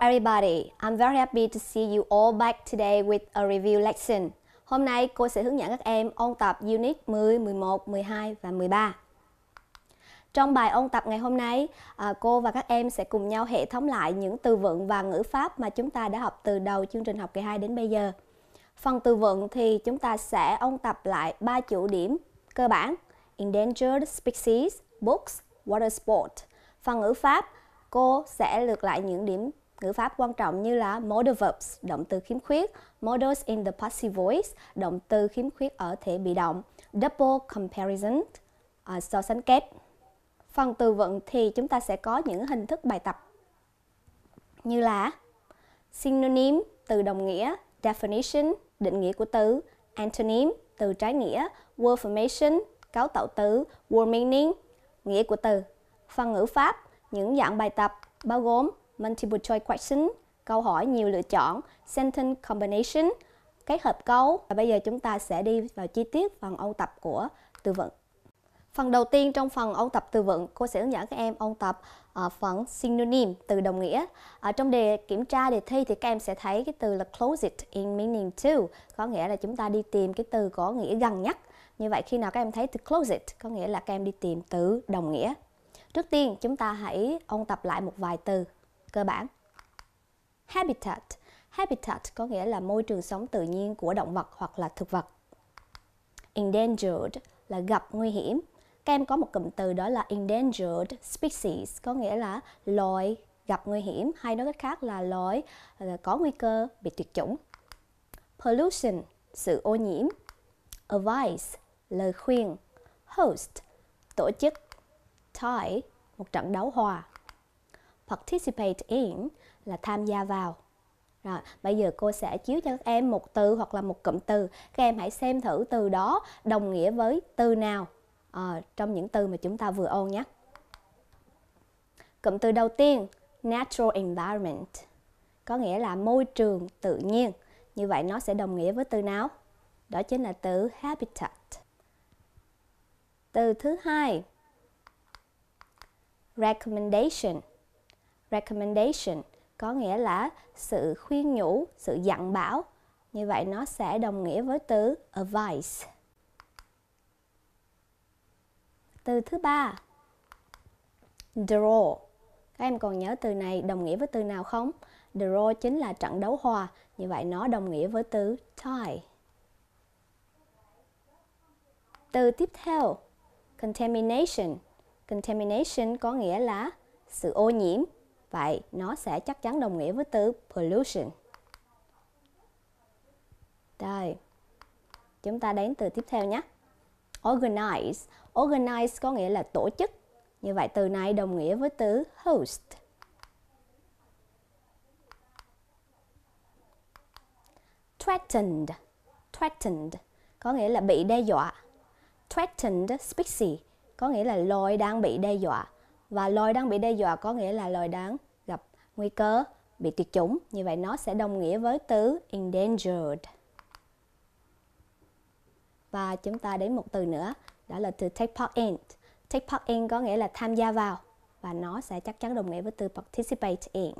Hello everybody, I'm very happy to see you all back today with a review lesson. Hôm nay cô sẽ hướng dẫn các em ôn tập Unit 10, 11, 12 và 13. Trong bài ôn tập ngày hôm nay, à, cô và các em sẽ cùng nhau hệ thống lại những từ vựng và ngữ pháp mà chúng ta đã học từ đầu chương trình học kỳ 2 đến bây giờ. Phần từ vựng thì chúng ta sẽ ôn tập lại ba chủ điểm cơ bản: endangered species, books, water sport. Phần ngữ pháp, cô sẽ lược lại những điểm ngữ pháp quan trọng như là modal verbs, động từ khiếm khuyết, modals in the passive voice, động từ khiếm khuyết ở thể bị động, double comparison, uh, so sánh kép. Phần từ vựng thì chúng ta sẽ có những hình thức bài tập như là synonym, từ đồng nghĩa, definition, định nghĩa của từ, antonym, từ trái nghĩa, word formation, cấu tạo từ, word meaning, nghĩa của từ. Phần ngữ pháp, những dạng bài tập bao gồm multiple choice question, câu hỏi nhiều lựa chọn, sentence combination, kết hợp câu. Và bây giờ chúng ta sẽ đi vào chi tiết phần ôn tập của từ vựng. Phần đầu tiên trong phần ôn tập từ vựng, cô sẽ hướng dẫn các em ôn tập uh, phần synonym, từ đồng nghĩa. Ở trong đề kiểm tra đề thi thì các em sẽ thấy cái từ là closet in meaning to, có nghĩa là chúng ta đi tìm cái từ có nghĩa gần nhất. Như vậy khi nào các em thấy từ closet có nghĩa là các em đi tìm từ đồng nghĩa. Trước tiên chúng ta hãy ôn tập lại một vài từ cơ bản. Habitat Habitat có nghĩa là môi trường sống tự nhiên của động vật hoặc là thực vật. Endangered là gặp nguy hiểm. Các em có một cụm từ đó là endangered species có nghĩa là loài gặp nguy hiểm hay nói cách khác là loài ờ, có nguy cơ bị tuyệt chủng. Pollution, sự ô nhiễm. Advice, lời khuyên. Host, tổ chức. Tie, một trận đấu hòa participate in là tham gia vào. Rồi, bây giờ cô sẽ chiếu cho các em một từ hoặc là một cụm từ. Các em hãy xem thử từ đó đồng nghĩa với từ nào à, trong những từ mà chúng ta vừa ôn nhé. Cụm từ đầu tiên, natural environment, có nghĩa là môi trường tự nhiên. Như vậy nó sẽ đồng nghĩa với từ nào? Đó chính là từ habitat. Từ thứ hai, recommendation recommendation có nghĩa là sự khuyên nhủ, sự dặn bảo. Như vậy nó sẽ đồng nghĩa với từ advice. Từ thứ ba, draw. Các em còn nhớ từ này đồng nghĩa với từ nào không? Draw chính là trận đấu hòa, như vậy nó đồng nghĩa với từ tie. Từ tiếp theo, contamination. Contamination có nghĩa là sự ô nhiễm, Vậy nó sẽ chắc chắn đồng nghĩa với từ pollution. Đây, chúng ta đến từ tiếp theo nhé. Organize. Organize có nghĩa là tổ chức. Như vậy từ này đồng nghĩa với từ host. Threatened. Threatened có nghĩa là bị đe dọa. Threatened species có nghĩa là loài đang bị đe dọa và loài đang bị đe dọa có nghĩa là loài đang gặp nguy cơ bị tuyệt chủng như vậy nó sẽ đồng nghĩa với từ endangered và chúng ta đến một từ nữa đó là từ take part in take part in có nghĩa là tham gia vào và nó sẽ chắc chắn đồng nghĩa với từ participate in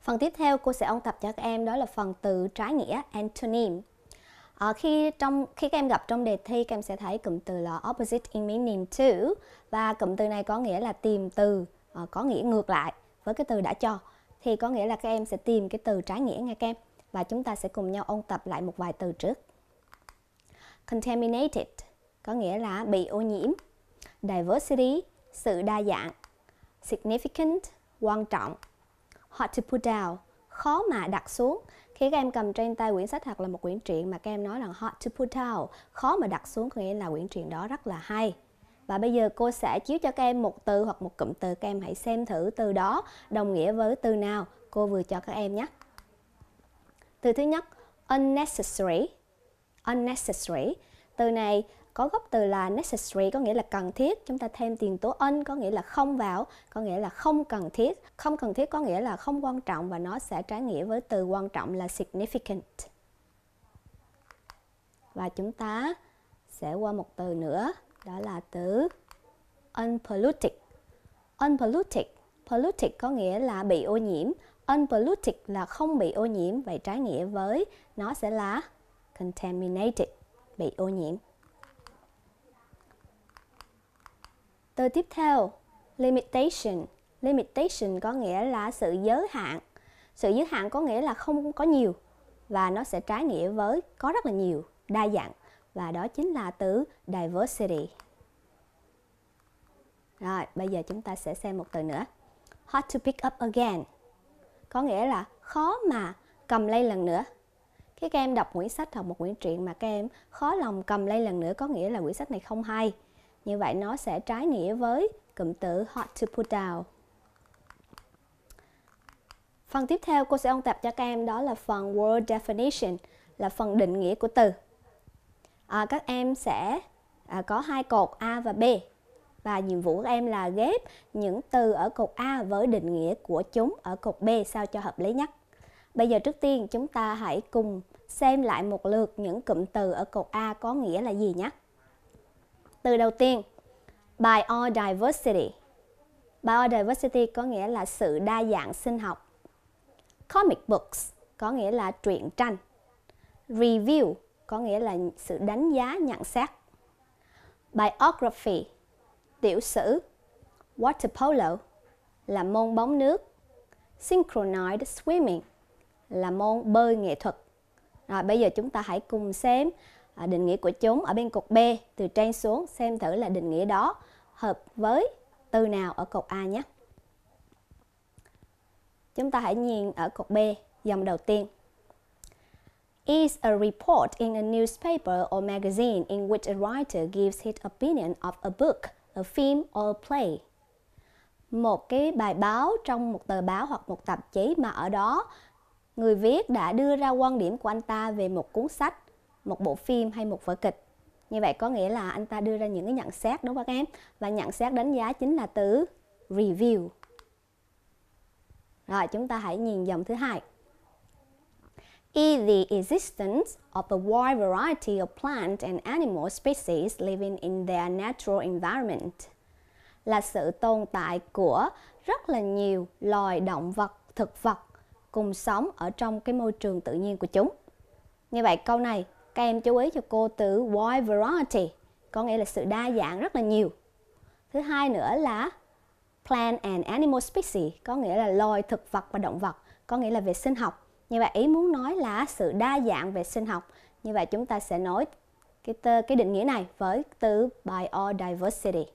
phần tiếp theo cô sẽ ôn tập cho các em đó là phần từ trái nghĩa antonym À, khi trong khi các em gặp trong đề thi các em sẽ thấy cụm từ là opposite in meaning to và cụm từ này có nghĩa là tìm từ à, có nghĩa ngược lại với cái từ đã cho thì có nghĩa là các em sẽ tìm cái từ trái nghĩa nha các em và chúng ta sẽ cùng nhau ôn tập lại một vài từ trước. Contaminated có nghĩa là bị ô nhiễm. Diversity sự đa dạng. Significant quan trọng. Hard to put down khó mà đặt xuống khi các em cầm trên tay quyển sách hoặc là một quyển truyện mà các em nói là hard to put down, khó mà đặt xuống có nghĩa là quyển truyện đó rất là hay. Và bây giờ cô sẽ chiếu cho các em một từ hoặc một cụm từ các em hãy xem thử từ đó đồng nghĩa với từ nào cô vừa cho các em nhé. Từ thứ nhất, unnecessary. Unnecessary. Từ này có gốc từ là necessary có nghĩa là cần thiết chúng ta thêm tiền tố in có nghĩa là không vào có nghĩa là không cần thiết không cần thiết có nghĩa là không quan trọng và nó sẽ trái nghĩa với từ quan trọng là significant và chúng ta sẽ qua một từ nữa đó là từ unpolluted unpolluted polluted có nghĩa là bị ô nhiễm unpolluted là không bị ô nhiễm vậy trái nghĩa với nó sẽ là contaminated bị ô nhiễm Từ tiếp theo, limitation. Limitation có nghĩa là sự giới hạn. Sự giới hạn có nghĩa là không có nhiều và nó sẽ trái nghĩa với có rất là nhiều, đa dạng và đó chính là từ diversity. Rồi, bây giờ chúng ta sẽ xem một từ nữa. Hard to pick up again. Có nghĩa là khó mà cầm lấy lần nữa. Khi các em đọc quyển sách hoặc một quyển truyện mà các em khó lòng cầm lấy lần nữa có nghĩa là quyển sách này không hay như vậy nó sẽ trái nghĩa với cụm từ hot to put down. Phần tiếp theo cô sẽ ôn tập cho các em đó là phần word definition, là phần định nghĩa của từ. À, các em sẽ à, có hai cột A và B và nhiệm vụ của các em là ghép những từ ở cột A với định nghĩa của chúng ở cột B sao cho hợp lý nhất. Bây giờ trước tiên chúng ta hãy cùng xem lại một lượt những cụm từ ở cột A có nghĩa là gì nhé. Từ đầu tiên, biodiversity. Biodiversity có nghĩa là sự đa dạng sinh học. Comic books có nghĩa là truyện tranh. Review có nghĩa là sự đánh giá nhận xét. Biography, tiểu sử. Water polo là môn bóng nước. Synchronized swimming là môn bơi nghệ thuật. Rồi bây giờ chúng ta hãy cùng xem Ờ, định nghĩa của chúng ở bên cột B từ trên xuống xem thử là định nghĩa đó hợp với từ nào ở cột A nhé. Chúng ta hãy nhìn ở cột B dòng đầu tiên. Is a report in a newspaper or magazine in which a writer gives his opinion of a book, a film or a play. Một cái bài báo trong một tờ báo hoặc một tạp chí mà ở đó người viết đã đưa ra quan điểm của anh ta về một cuốn sách, một bộ phim hay một vở kịch như vậy có nghĩa là anh ta đưa ra những cái nhận xét đúng không các em và nhận xét đánh giá chính là từ review rồi chúng ta hãy nhìn dòng thứ hai is e, the existence of a wide variety of plant and animal species living in their natural environment là sự tồn tại của rất là nhiều loài động vật, thực vật cùng sống ở trong cái môi trường tự nhiên của chúng. Như vậy câu này các em chú ý cho cô từ wide variety có nghĩa là sự đa dạng rất là nhiều thứ hai nữa là plant and animal species có nghĩa là loài thực vật và động vật có nghĩa là về sinh học như vậy ý muốn nói là sự đa dạng về sinh học như vậy chúng ta sẽ nói cái tơ, cái định nghĩa này với từ biodiversity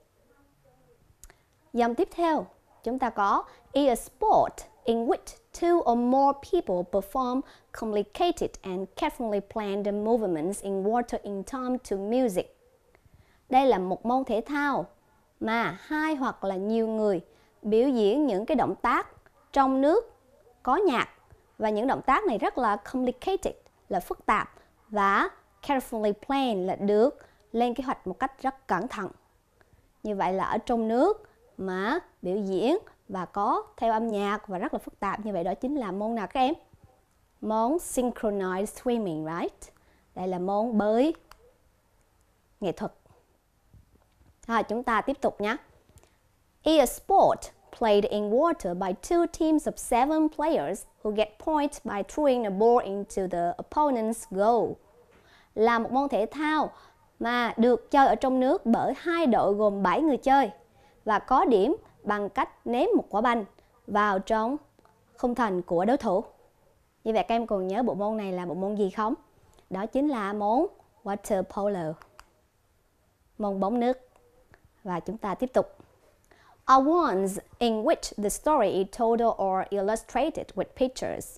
dòng tiếp theo chúng ta có is a sport in which two or more people perform complicated and carefully planned movements in water in time to music. Đây là một môn thể thao mà hai hoặc là nhiều người biểu diễn những cái động tác trong nước có nhạc và những động tác này rất là complicated là phức tạp và carefully planned là được lên kế hoạch một cách rất cẩn thận. Như vậy là ở trong nước mà biểu diễn và có theo âm nhạc và rất là phức tạp như vậy đó chính là môn nào các em? Môn synchronized swimming, right? Đây là môn bơi nghệ thuật. À, chúng ta tiếp tục nhé. Is e a sport played in water by two teams of seven players who get points by throwing the ball into the opponent's goal. Là một môn thể thao mà được chơi ở trong nước bởi hai đội gồm 7 người chơi và có điểm bằng cách ném một quả banh vào trong khung thành của đối thủ. Như vậy các em còn nhớ bộ môn này là bộ môn gì không? Đó chính là môn water polo. Môn bóng nước. Và chúng ta tiếp tục. Are ones in which the story is told or illustrated with pictures.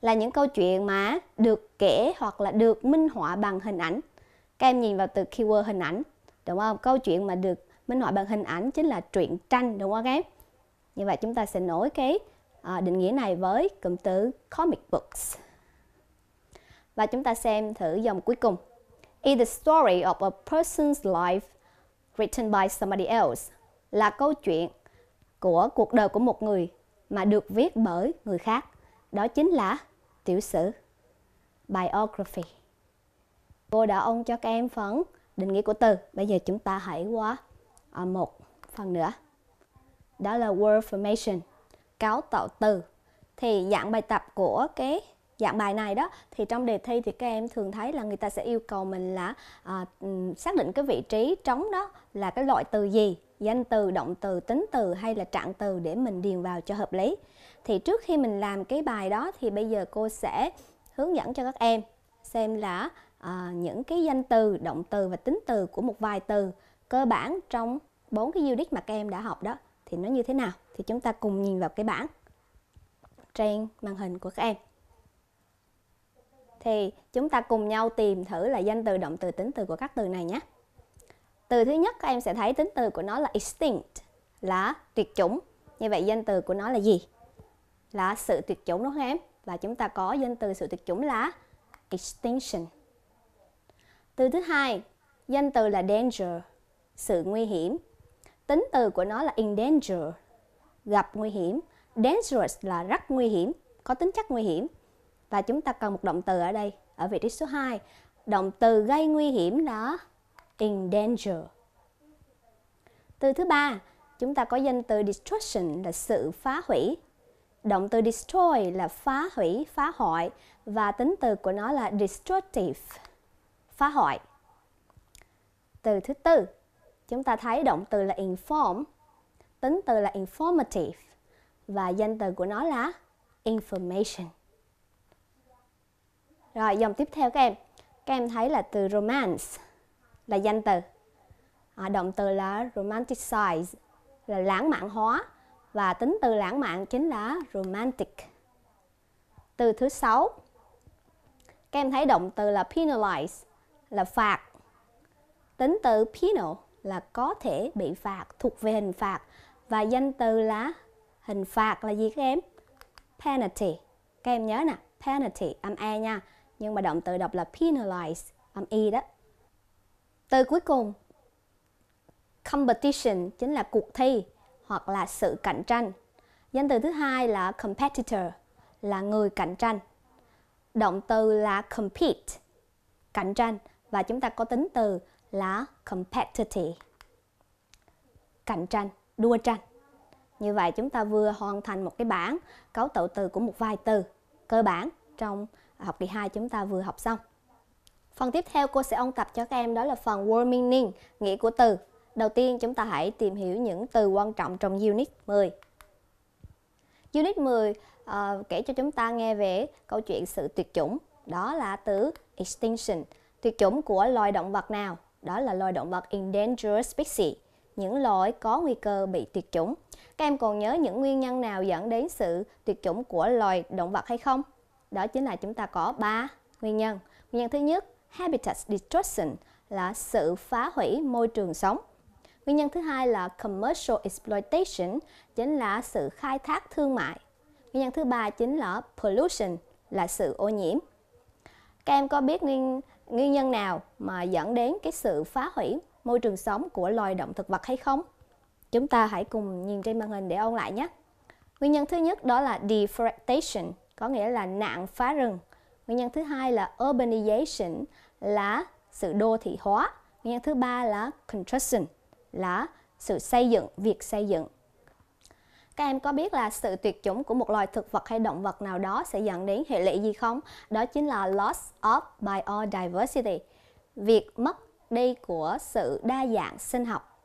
Là những câu chuyện mà được kể hoặc là được minh họa bằng hình ảnh. Các em nhìn vào từ keyword hình ảnh, đúng không? Câu chuyện mà được minh họa bằng hình ảnh chính là truyện tranh đúng không các em? Như vậy chúng ta sẽ nối cái ờ, định nghĩa này với cụm từ comic books. Và chúng ta xem thử dòng cuối cùng. Is the story of a person's life written by somebody else là câu chuyện của cuộc đời của một người mà được viết bởi người khác. Đó chính là tiểu sử biography. Cô đã ôn cho các em phần định nghĩa của từ. Bây giờ chúng ta hãy qua À, một phần nữa đó là word formation cáo tạo từ thì dạng bài tập của cái dạng bài này đó thì trong đề thi thì các em thường thấy là người ta sẽ yêu cầu mình là à, xác định cái vị trí trống đó là cái loại từ gì danh từ động từ tính từ hay là trạng từ để mình điền vào cho hợp lý thì trước khi mình làm cái bài đó thì bây giờ cô sẽ hướng dẫn cho các em xem là à, những cái danh từ động từ và tính từ của một vài từ cơ bản trong bốn cái unit mà các em đã học đó thì nó như thế nào thì chúng ta cùng nhìn vào cái bảng trên màn hình của các em thì chúng ta cùng nhau tìm thử là danh từ động từ tính từ của các từ này nhé từ thứ nhất các em sẽ thấy tính từ của nó là extinct là tuyệt chủng như vậy danh từ của nó là gì là sự tuyệt chủng đúng không em và chúng ta có danh từ sự tuyệt chủng là extinction từ thứ hai danh từ là danger sự nguy hiểm. Tính từ của nó là in danger, gặp nguy hiểm. Dangerous là rất nguy hiểm, có tính chất nguy hiểm. Và chúng ta cần một động từ ở đây, ở vị trí số 2. Động từ gây nguy hiểm đó, in danger. Từ thứ ba, chúng ta có danh từ destruction là sự phá hủy. Động từ destroy là phá hủy, phá hoại và tính từ của nó là destructive, phá hoại. Từ thứ tư, chúng ta thấy động từ là inform, tính từ là informative và danh từ của nó là information. Rồi dòng tiếp theo các em, các em thấy là từ romance là danh từ. À, động từ là romanticize là lãng mạn hóa và tính từ lãng mạn chính là romantic. Từ thứ sáu, các em thấy động từ là penalize là phạt. Tính từ penal là có thể bị phạt thuộc về hình phạt và danh từ là hình phạt là gì các em penalty các em nhớ nè penalty âm e nha nhưng mà động từ đọc là penalize âm y đó từ cuối cùng competition chính là cuộc thi hoặc là sự cạnh tranh danh từ thứ hai là competitor là người cạnh tranh động từ là compete cạnh tranh và chúng ta có tính từ là competitive cạnh tranh đua tranh như vậy chúng ta vừa hoàn thành một cái bảng cấu tạo từ của một vài từ cơ bản trong học kỳ 2 chúng ta vừa học xong. Phần tiếp theo cô sẽ ôn tập cho các em đó là phần word meaning, nghĩa của từ. Đầu tiên chúng ta hãy tìm hiểu những từ quan trọng trong unit 10. Unit 10 uh, ờ, kể cho chúng ta nghe về câu chuyện sự tuyệt chủng, đó là từ extinction, tuyệt chủng của loài động vật nào đó là loài động vật endangered species, những loài có nguy cơ bị tuyệt chủng. Các em còn nhớ những nguyên nhân nào dẫn đến sự tuyệt chủng của loài động vật hay không? Đó chính là chúng ta có 3 nguyên nhân. Nguyên nhân thứ nhất, habitat destruction là sự phá hủy môi trường sống. Nguyên nhân thứ hai là commercial exploitation, chính là sự khai thác thương mại. Nguyên nhân thứ ba chính là pollution, là sự ô nhiễm. Các em có biết nguyên nguyên nhân nào mà dẫn đến cái sự phá hủy môi trường sống của loài động thực vật hay không? Chúng ta hãy cùng nhìn trên màn hình để ôn lại nhé. Nguyên nhân thứ nhất đó là deforestation, có nghĩa là nạn phá rừng. Nguyên nhân thứ hai là urbanization, là sự đô thị hóa. Nguyên nhân thứ ba là construction, là sự xây dựng, việc xây dựng. Các em có biết là sự tuyệt chủng của một loài thực vật hay động vật nào đó sẽ dẫn đến hệ lụy gì không? Đó chính là loss of biodiversity, việc mất đi của sự đa dạng sinh học.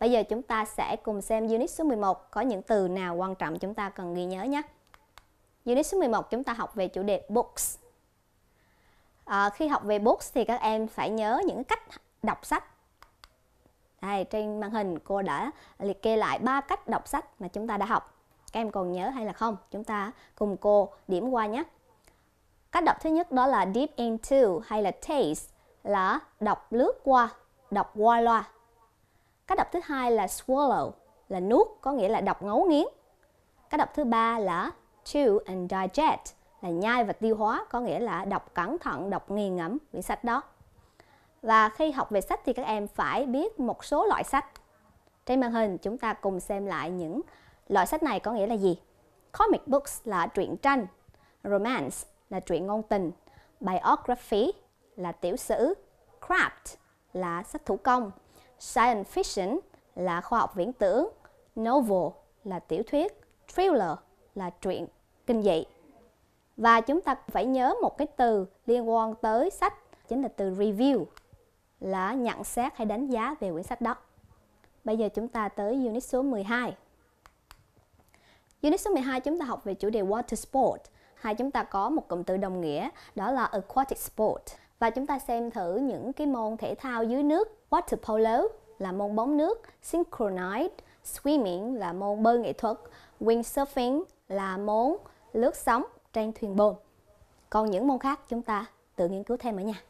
Bây giờ chúng ta sẽ cùng xem unit số 11 có những từ nào quan trọng chúng ta cần ghi nhớ nhé. Unit số 11 chúng ta học về chủ đề books. À, khi học về books thì các em phải nhớ những cách đọc sách đây, trên màn hình cô đã liệt kê lại ba cách đọc sách mà chúng ta đã học. Các em còn nhớ hay là không? Chúng ta cùng cô điểm qua nhé. Cách đọc thứ nhất đó là deep into hay là taste là đọc lướt qua, đọc qua loa. Cách đọc thứ hai là swallow là nuốt, có nghĩa là đọc ngấu nghiến. Cách đọc thứ ba là chew and digest là nhai và tiêu hóa, có nghĩa là đọc cẩn thận, đọc nghiền ngẫm quyển sách đó. Và khi học về sách thì các em phải biết một số loại sách. Trên màn hình chúng ta cùng xem lại những loại sách này có nghĩa là gì. Comic books là truyện tranh, romance là truyện ngôn tình, biography là tiểu sử, craft là sách thủ công, science fiction là khoa học viễn tưởng, novel là tiểu thuyết, thriller là truyện kinh dị. Và chúng ta phải nhớ một cái từ liên quan tới sách chính là từ review là nhận xét hay đánh giá về quyển sách đó. Bây giờ chúng ta tới unit số 12. Unit số 12 chúng ta học về chủ đề water sport. Hai chúng ta có một cụm từ đồng nghĩa đó là aquatic sport và chúng ta xem thử những cái môn thể thao dưới nước. Water polo là môn bóng nước, synchronized swimming là môn bơi nghệ thuật, windsurfing là môn lướt sóng trên thuyền bồn. Còn những môn khác chúng ta tự nghiên cứu thêm ở nhà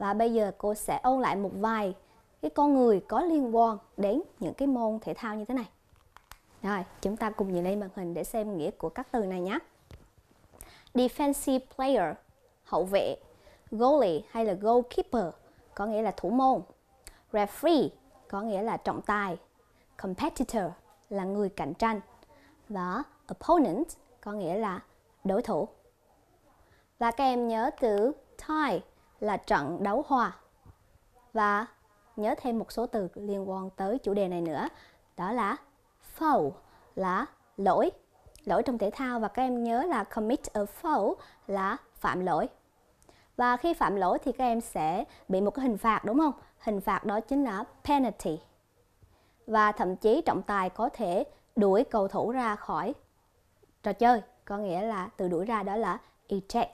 và bây giờ cô sẽ ôn lại một vài cái con người có liên quan đến những cái môn thể thao như thế này. Rồi, chúng ta cùng nhìn lên màn hình để xem nghĩa của các từ này nhé. Defensive player, hậu vệ, goalie hay là goalkeeper có nghĩa là thủ môn, referee có nghĩa là trọng tài, competitor là người cạnh tranh và opponent có nghĩa là đối thủ. Và các em nhớ từ tie là trận đấu hòa và nhớ thêm một số từ liên quan tới chủ đề này nữa đó là foul là lỗi lỗi trong thể thao và các em nhớ là commit a foul là phạm lỗi và khi phạm lỗi thì các em sẽ bị một cái hình phạt đúng không hình phạt đó chính là penalty và thậm chí trọng tài có thể đuổi cầu thủ ra khỏi trò chơi có nghĩa là từ đuổi ra đó là eject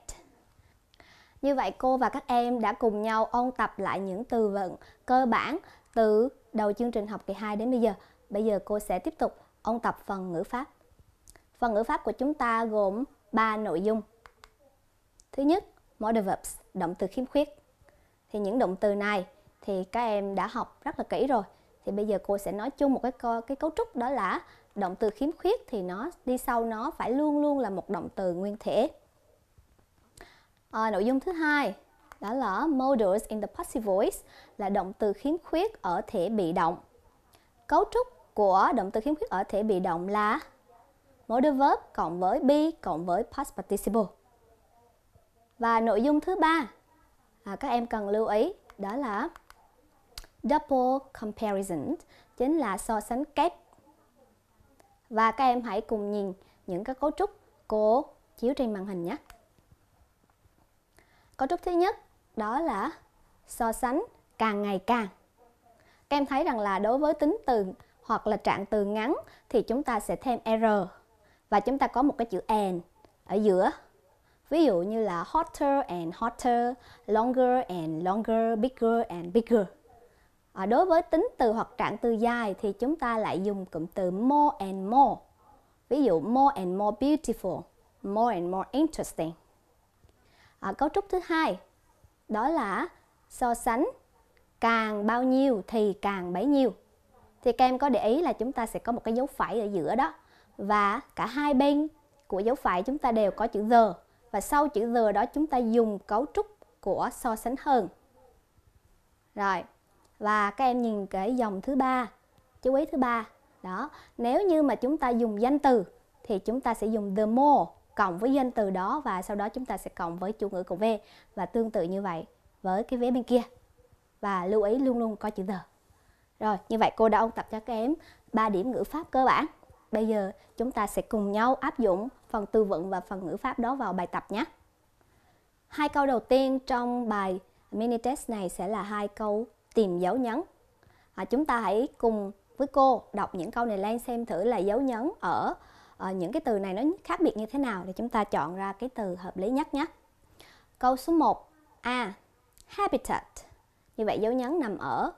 như vậy cô và các em đã cùng nhau ôn tập lại những từ vựng cơ bản từ đầu chương trình học kỳ 2 đến bây giờ. Bây giờ cô sẽ tiếp tục ôn tập phần ngữ pháp. Phần ngữ pháp của chúng ta gồm 3 nội dung. Thứ nhất, modal verbs, động từ khiếm khuyết. Thì những động từ này thì các em đã học rất là kỹ rồi. Thì bây giờ cô sẽ nói chung một cái co cái cấu trúc đó là động từ khiếm khuyết thì nó đi sau nó phải luôn luôn là một động từ nguyên thể. À, nội dung thứ hai đó là modals in the passive voice là động từ khiếm khuyết ở thể bị động. Cấu trúc của động từ khiếm khuyết ở thể bị động là modal verb cộng với be cộng với past participle. Và nội dung thứ ba à, các em cần lưu ý đó là double comparison chính là so sánh kép. Và các em hãy cùng nhìn những cái cấu trúc của chiếu trên màn hình nhé. Cấu trúc thứ nhất đó là so sánh càng ngày càng. Các em thấy rằng là đối với tính từ hoặc là trạng từ ngắn thì chúng ta sẽ thêm r và chúng ta có một cái chữ and ở giữa. Ví dụ như là hotter and hotter, longer and longer, bigger and bigger. À, đối với tính từ hoặc trạng từ dài thì chúng ta lại dùng cụm từ more and more. Ví dụ more and more beautiful, more and more interesting à, cấu trúc thứ hai đó là so sánh càng bao nhiêu thì càng bấy nhiêu thì các em có để ý là chúng ta sẽ có một cái dấu phẩy ở giữa đó và cả hai bên của dấu phẩy chúng ta đều có chữ giờ và sau chữ giờ đó chúng ta dùng cấu trúc của so sánh hơn rồi và các em nhìn cái dòng thứ ba chú ý thứ ba đó nếu như mà chúng ta dùng danh từ thì chúng ta sẽ dùng the more cộng với danh từ đó và sau đó chúng ta sẽ cộng với chủ ngữ cộng V và tương tự như vậy với cái vế bên kia và lưu ý luôn luôn có chữ the rồi như vậy cô đã ôn tập cho các em ba điểm ngữ pháp cơ bản bây giờ chúng ta sẽ cùng nhau áp dụng phần tư vựng và phần ngữ pháp đó vào bài tập nhé hai câu đầu tiên trong bài mini test này sẽ là hai câu tìm dấu nhấn à, chúng ta hãy cùng với cô đọc những câu này lên xem thử là dấu nhấn ở uh, những cái từ này nó khác biệt như thế nào để chúng ta chọn ra cái từ hợp lý nhất nhé. Câu số 1 A. habitat. Như vậy dấu nhấn nằm ở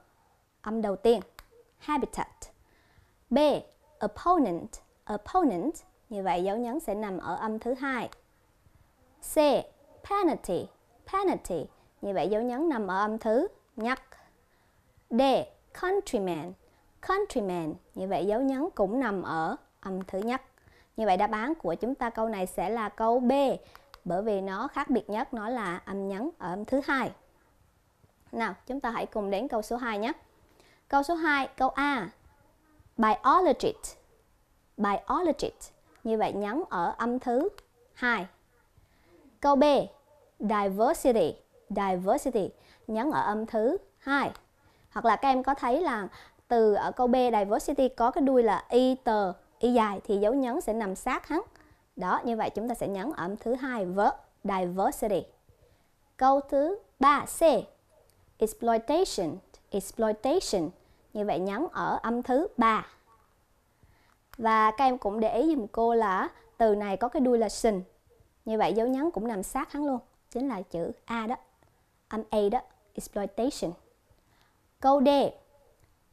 âm đầu tiên. Habitat. B. Opponent. Opponent. Như vậy dấu nhấn sẽ nằm ở âm thứ hai. C. Penalty. Penalty. Như vậy dấu nhấn nằm ở âm thứ nhất. D. Countryman. Countryman. Như vậy dấu nhấn cũng nằm ở âm thứ nhất. Như vậy đáp án của chúng ta câu này sẽ là câu B bởi vì nó khác biệt nhất nó là âm nhấn ở âm thứ hai. Nào, chúng ta hãy cùng đến câu số 2 nhé. Câu số 2, câu A. Biologist. Biologist. Như vậy nhấn ở âm thứ 2. Câu B. Diversity. Diversity. Nhấn ở âm thứ 2. Hoặc là các em có thấy là từ ở câu B diversity có cái đuôi là iter y dài thì dấu nhấn sẽ nằm sát hắn. Đó, như vậy chúng ta sẽ nhấn ở âm thứ hai vớ, diversity. Câu thứ 3 C. Exploitation, exploitation. Như vậy nhấn ở âm thứ 3. Và các em cũng để ý dùm cô là từ này có cái đuôi là sình. Như vậy dấu nhấn cũng nằm sát hắn luôn, chính là chữ A đó. Âm A đó, exploitation. Câu D.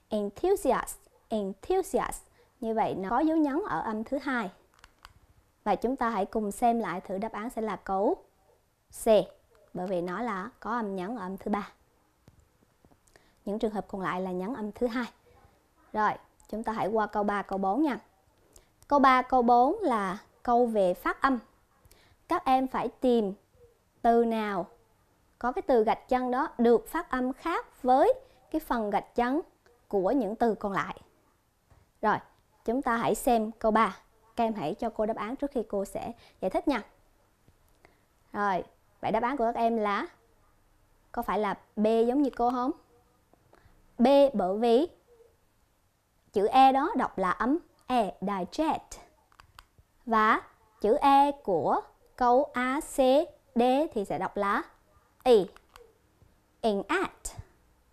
Enthusiast, enthusiast như vậy nó có dấu nhấn ở âm thứ hai. Và chúng ta hãy cùng xem lại thử đáp án sẽ là câu C, bởi vì nó là có âm nhấn ở âm thứ ba. Những trường hợp còn lại là nhấn âm thứ hai. Rồi, chúng ta hãy qua câu 3, câu 4 nha. Câu 3, câu 4 là câu về phát âm. Các em phải tìm từ nào có cái từ gạch chân đó được phát âm khác với cái phần gạch chân của những từ còn lại. Rồi, chúng ta hãy xem câu 3. Các em hãy cho cô đáp án trước khi cô sẽ giải thích nha. Rồi, vậy đáp án của các em là có phải là B giống như cô không? B bởi vì chữ E đó đọc là ấm E, digest. Và chữ E của câu A, C, D thì sẽ đọc là E. at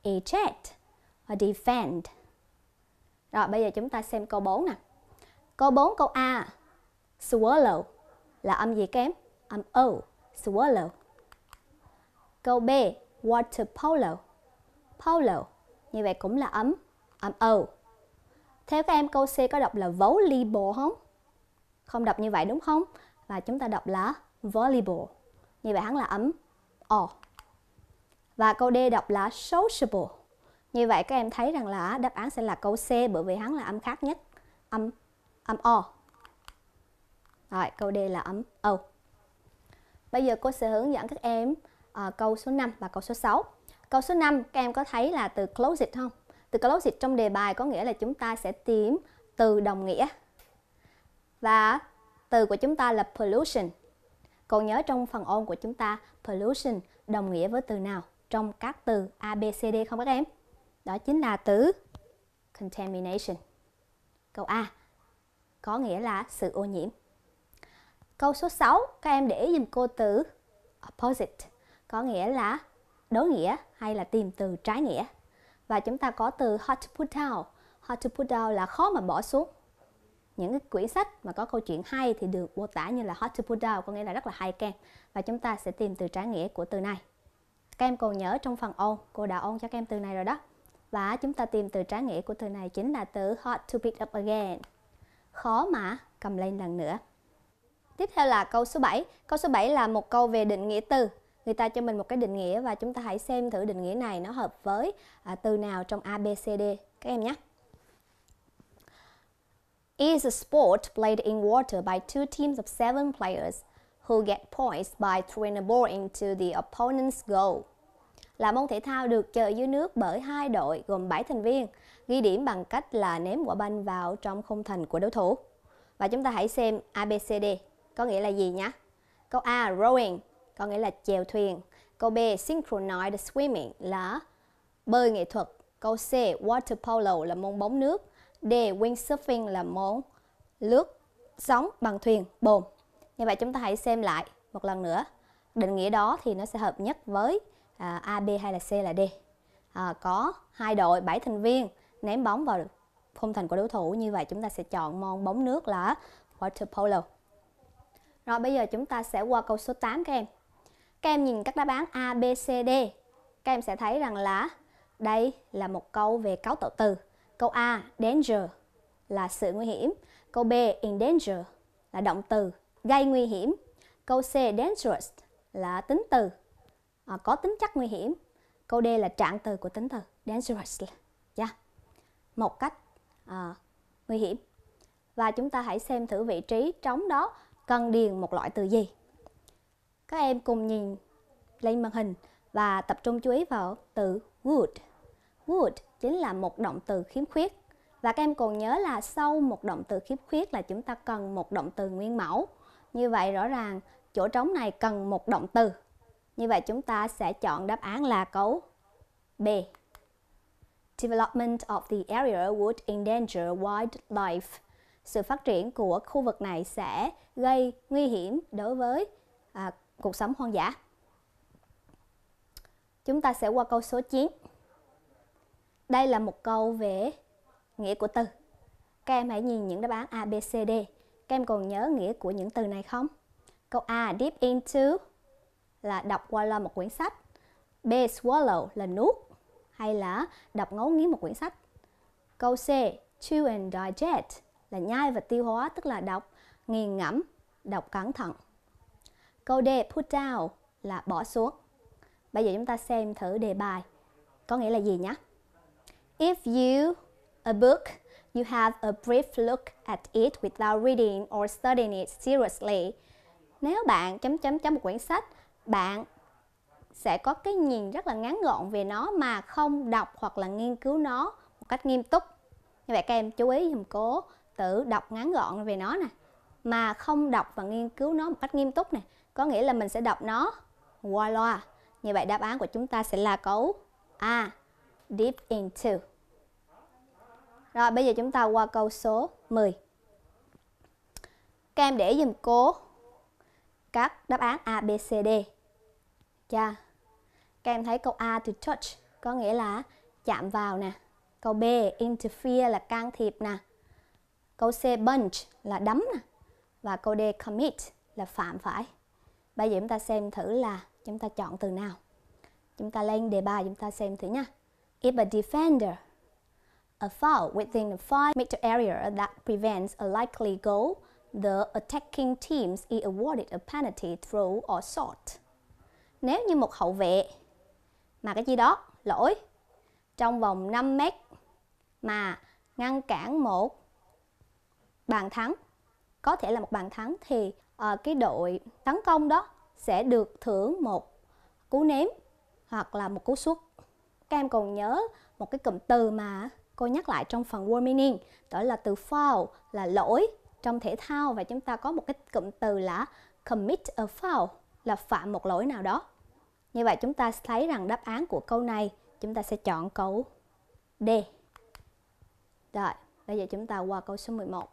eject và defend. Rồi bây giờ chúng ta xem câu 4 nè. Câu 4 câu A. Swallow là âm gì kém? Âm O. Swallow. Câu B. Water polo. Polo. Như vậy cũng là âm âm O. Theo các em câu C có đọc là volleyball không? Không đọc như vậy đúng không? Và chúng ta đọc là volleyball. Như vậy hắn là âm O. Và câu D đọc là sociable như vậy các em thấy rằng là đáp án sẽ là câu C bởi vì hắn là âm khác nhất, âm âm O. Rồi, câu D là âm O. Bây giờ cô sẽ hướng dẫn các em à, câu số 5 và câu số 6. Câu số 5 các em có thấy là từ close it không? Từ close it trong đề bài có nghĩa là chúng ta sẽ tìm từ đồng nghĩa. Và từ của chúng ta là pollution. còn nhớ trong phần ôn của chúng ta pollution đồng nghĩa với từ nào trong các từ A, B, C, D không các em? Đó chính là từ contamination. Câu A có nghĩa là sự ô nhiễm. Câu số 6, các em để ý dùm cô từ opposite, có nghĩa là đối nghĩa hay là tìm từ trái nghĩa. Và chúng ta có từ hard to put down. Hard to put down là khó mà bỏ xuống. Những cái quyển sách mà có câu chuyện hay thì được mô tả như là hard to put down, có nghĩa là rất là hay kem. Và chúng ta sẽ tìm từ trái nghĩa của từ này. Các em còn nhớ trong phần ôn, cô đã ôn cho các em từ này rồi đó. Và chúng ta tìm từ trái nghĩa của từ này chính là từ hard to pick up again. Khó mà cầm lên lần nữa. Tiếp theo là câu số 7. Câu số 7 là một câu về định nghĩa từ. Người ta cho mình một cái định nghĩa và chúng ta hãy xem thử định nghĩa này nó hợp với à, từ nào trong A, B, C, D các em nhé. Is a sport played in water by two teams of seven players who get points by throwing a ball into the opponent's goal là môn thể thao được chơi dưới nước bởi hai đội gồm 7 thành viên, ghi điểm bằng cách là ném quả banh vào trong khung thành của đối thủ. Và chúng ta hãy xem ABCD có nghĩa là gì nhé. Câu A rowing có nghĩa là chèo thuyền. Câu B synchronized swimming là bơi nghệ thuật. Câu C water polo là môn bóng nước. D windsurfing là môn lướt sóng bằng thuyền bồn. Như vậy chúng ta hãy xem lại một lần nữa. Định nghĩa đó thì nó sẽ hợp nhất với À, A, B hay là C là D. À, có hai đội 7 thành viên ném bóng vào khung thành của đối thủ như vậy chúng ta sẽ chọn môn bóng nước là water polo. Rồi bây giờ chúng ta sẽ qua câu số 8 các em. Các em nhìn các đáp án A, B, C, D. Các em sẽ thấy rằng là đây là một câu về cấu tạo từ. Câu A, danger là sự nguy hiểm. Câu B, endanger là động từ, gây nguy hiểm. Câu C, dangerous là tính từ. Ờ, có tính chất nguy hiểm. Câu D là trạng từ của tính từ dangerous. Yeah. Dạ. Một cách à, nguy hiểm. Và chúng ta hãy xem thử vị trí trống đó cần điền một loại từ gì. Các em cùng nhìn lên màn hình và tập trung chú ý vào từ would. Would chính là một động từ khiếm khuyết. Và các em còn nhớ là sau một động từ khiếm khuyết là chúng ta cần một động từ nguyên mẫu. Như vậy rõ ràng chỗ trống này cần một động từ như vậy chúng ta sẽ chọn đáp án là câu B. Development of the area would endanger wildlife. Sự phát triển của khu vực này sẽ gây nguy hiểm đối với à, cuộc sống hoang dã. Chúng ta sẽ qua câu số 9. Đây là một câu về nghĩa của từ. Các em hãy nhìn những đáp án A, B, C, D. Các em còn nhớ nghĩa của những từ này không? Câu A, deep into là đọc qua loa một quyển sách B. Swallow là nuốt hay là đọc ngấu nghiến một quyển sách Câu C. Chew and digest là nhai và tiêu hóa tức là đọc nghiền ngẫm, đọc cẩn thận Câu D. Put down là bỏ xuống Bây giờ chúng ta xem thử đề bài có nghĩa là gì nhé If you a book you have a brief look at it without reading or studying it seriously. Nếu bạn chấm chấm chấm một quyển sách bạn sẽ có cái nhìn rất là ngắn gọn về nó mà không đọc hoặc là nghiên cứu nó một cách nghiêm túc như vậy các em chú ý dùm cố tự đọc ngắn gọn về nó nè mà không đọc và nghiên cứu nó một cách nghiêm túc nè có nghĩa là mình sẽ đọc nó qua loa như vậy đáp án của chúng ta sẽ là câu A deep into rồi bây giờ chúng ta qua câu số 10 các em để dùm cố các đáp án A, B, C, D. Yeah. Các em thấy câu A từ touch có nghĩa là chạm vào nè. Câu B interfere là can thiệp nè. Câu C bunch là đấm nè. Và câu D commit là phạm phải. Bây giờ chúng ta xem thử là chúng ta chọn từ nào. Chúng ta lên đề bài chúng ta xem thử nha. If a defender a foul within a 5 meter area that prevents a likely goal the attacking teams is awarded a penalty throw or shot. Nếu như một hậu vệ mà cái gì đó lỗi trong vòng 5 mét mà ngăn cản một bàn thắng có thể là một bàn thắng thì uh, cái đội tấn công đó sẽ được thưởng một cú ném hoặc là một cú sút. Các em còn nhớ một cái cụm từ mà cô nhắc lại trong phần warming meaning đó là từ foul là lỗi trong thể thao và chúng ta có một cái cụm từ là commit a foul là phạm một lỗi nào đó. Như vậy chúng ta thấy rằng đáp án của câu này chúng ta sẽ chọn câu D. Rồi, bây giờ chúng ta qua câu số 11.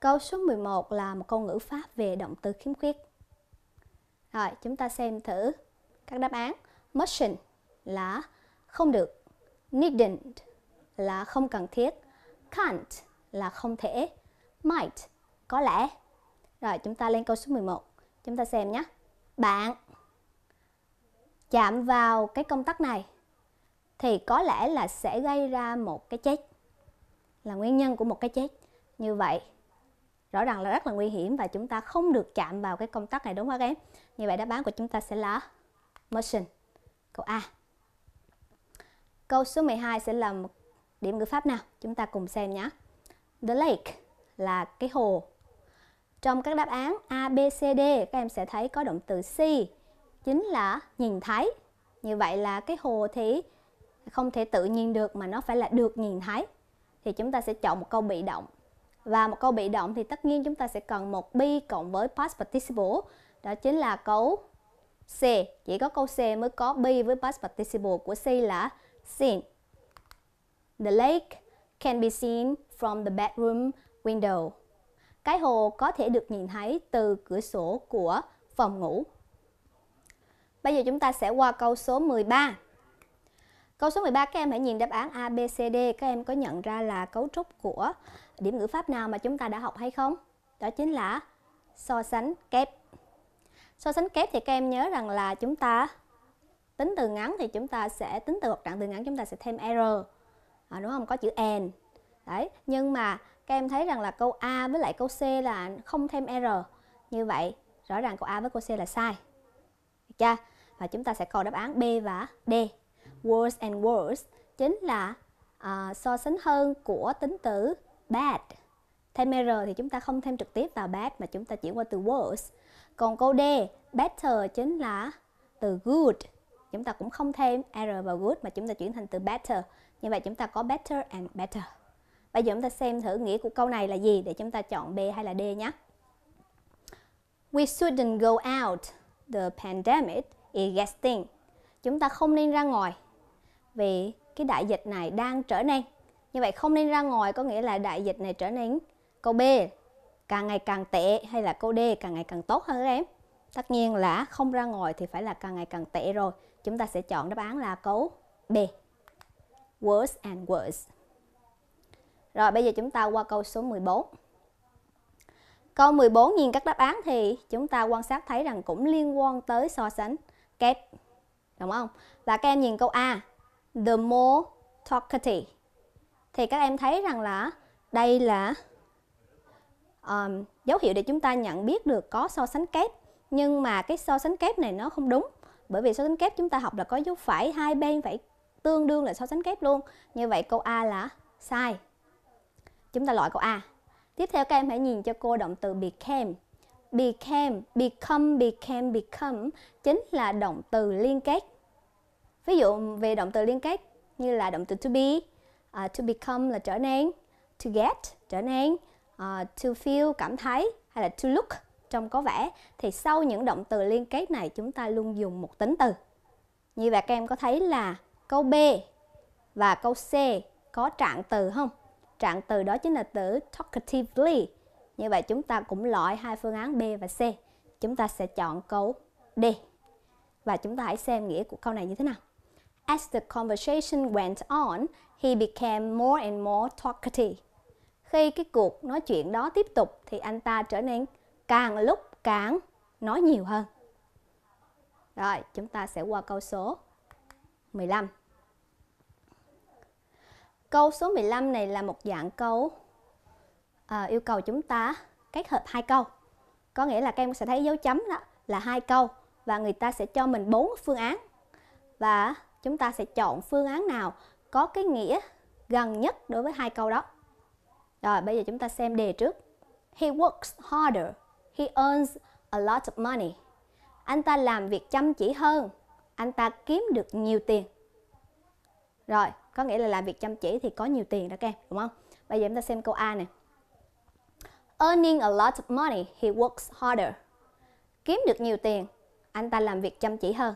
Câu số 11 là một câu ngữ pháp về động từ khiếm khuyết. Rồi, chúng ta xem thử các đáp án. Mustn't là không được. Needn't là không cần thiết. Can't là không thể. Might, có lẽ. Rồi chúng ta lên câu số 11. Chúng ta xem nhé. Bạn chạm vào cái công tắc này thì có lẽ là sẽ gây ra một cái chết. Là nguyên nhân của một cái chết. Như vậy rõ ràng là rất là nguy hiểm và chúng ta không được chạm vào cái công tắc này đúng không các em? Như vậy đáp án của chúng ta sẽ là motion. Câu A. Câu số 12 sẽ là một điểm ngữ pháp nào? Chúng ta cùng xem nhé. The lake là cái hồ. Trong các đáp án A, B, C, D, các em sẽ thấy có động từ see, chính là nhìn thấy. Như vậy là cái hồ thì không thể tự nhiên được mà nó phải là được nhìn thấy. Thì chúng ta sẽ chọn một câu bị động. Và một câu bị động thì tất nhiên chúng ta sẽ cần một be cộng với past participle. Đó chính là câu C. Chỉ có câu C mới có be với past participle của C là seen. The lake can be seen from the bedroom window. Cái hồ có thể được nhìn thấy từ cửa sổ của phòng ngủ. Bây giờ chúng ta sẽ qua câu số 13. Câu số 13 các em hãy nhìn đáp án A, B, C, D. Các em có nhận ra là cấu trúc của điểm ngữ pháp nào mà chúng ta đã học hay không? Đó chính là so sánh kép. So sánh kép thì các em nhớ rằng là chúng ta tính từ ngắn thì chúng ta sẽ tính từ hoặc trạng từ ngắn chúng ta sẽ thêm error à, đúng không có chữ and đấy nhưng mà các em thấy rằng là câu a với lại câu c là không thêm r như vậy rõ ràng câu a với câu c là sai chưa và chúng ta sẽ coi đáp án b và d worse and worse chính là uh, so sánh hơn của tính từ bad thêm r thì chúng ta không thêm trực tiếp vào bad mà chúng ta chuyển qua từ worse còn câu d better chính là từ good chúng ta cũng không thêm r vào good mà chúng ta chuyển thành từ better như vậy chúng ta có better and better. Bây giờ chúng ta xem thử nghĩa của câu này là gì để chúng ta chọn B hay là D nhé. We shouldn't go out. The pandemic is getting. Chúng ta không nên ra ngoài vì cái đại dịch này đang trở nên. Như vậy không nên ra ngoài có nghĩa là đại dịch này trở nên. Câu B càng ngày càng tệ hay là câu D càng ngày càng tốt hơn các em? Tất nhiên là không ra ngoài thì phải là càng ngày càng tệ rồi. Chúng ta sẽ chọn đáp án là câu B worse and worse. Rồi bây giờ chúng ta qua câu số 14. Câu 14 nhìn các đáp án thì chúng ta quan sát thấy rằng cũng liên quan tới so sánh kép. Đúng không? Và các em nhìn câu A, the more talkative. Thì các em thấy rằng là đây là um, dấu hiệu để chúng ta nhận biết được có so sánh kép. Nhưng mà cái so sánh kép này nó không đúng. Bởi vì so sánh kép chúng ta học là có dấu phẩy, hai bên phải tương đương là so sánh kép luôn như vậy câu a là sai chúng ta loại câu a tiếp theo các em hãy nhìn cho cô động từ became became become became become chính là động từ liên kết ví dụ về động từ liên kết như là động từ to be uh, to become là trở nên to get trở nên uh, to feel cảm thấy hay là to look trông có vẻ thì sau những động từ liên kết này chúng ta luôn dùng một tính từ như vậy các em có thấy là câu B và câu C có trạng từ không? Trạng từ đó chính là từ talkatively. Như vậy chúng ta cũng loại hai phương án B và C. Chúng ta sẽ chọn câu D. Và chúng ta hãy xem nghĩa của câu này như thế nào. As the conversation went on, he became more and more talkative. Khi cái cuộc nói chuyện đó tiếp tục thì anh ta trở nên càng lúc càng nói nhiều hơn. Rồi, chúng ta sẽ qua câu số 15. Câu số 15 này là một dạng câu à, yêu cầu chúng ta kết hợp hai câu. Có nghĩa là các em sẽ thấy dấu chấm đó là hai câu và người ta sẽ cho mình bốn phương án. Và chúng ta sẽ chọn phương án nào có cái nghĩa gần nhất đối với hai câu đó. Rồi bây giờ chúng ta xem đề trước. He works harder. He earns a lot of money. Anh ta làm việc chăm chỉ hơn. Anh ta kiếm được nhiều tiền. Rồi, có nghĩa là làm việc chăm chỉ thì có nhiều tiền đó các em đúng không bây giờ chúng ta xem câu A này. earning a lot of money he works harder kiếm được nhiều tiền anh ta làm việc chăm chỉ hơn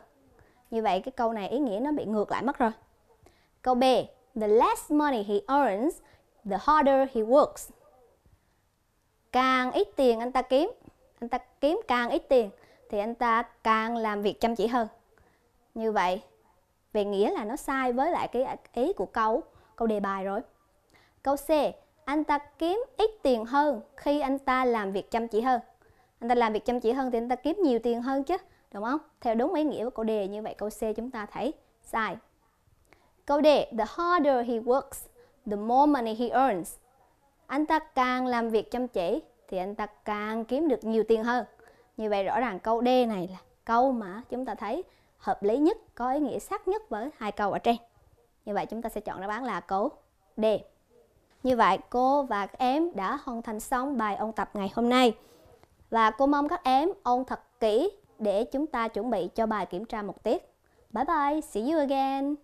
như vậy cái câu này ý nghĩa nó bị ngược lại mất rồi câu B the less money he earns the harder he works càng ít tiền anh ta kiếm anh ta kiếm càng ít tiền thì anh ta càng làm việc chăm chỉ hơn như vậy về nghĩa là nó sai với lại cái ý của câu câu đề bài rồi câu C anh ta kiếm ít tiền hơn khi anh ta làm việc chăm chỉ hơn anh ta làm việc chăm chỉ hơn thì anh ta kiếm nhiều tiền hơn chứ đúng không theo đúng ý nghĩa của câu đề như vậy câu C chúng ta thấy sai câu D the harder he works the more money he earns anh ta càng làm việc chăm chỉ thì anh ta càng kiếm được nhiều tiền hơn như vậy rõ ràng câu D này là câu mà chúng ta thấy hợp lý nhất, có ý nghĩa sát nhất với hai câu ở trên. Như vậy chúng ta sẽ chọn đáp án là câu D. Như vậy cô và các em đã hoàn thành xong bài ôn tập ngày hôm nay. Và cô mong các em ôn thật kỹ để chúng ta chuẩn bị cho bài kiểm tra một tiết. Bye bye, see you again.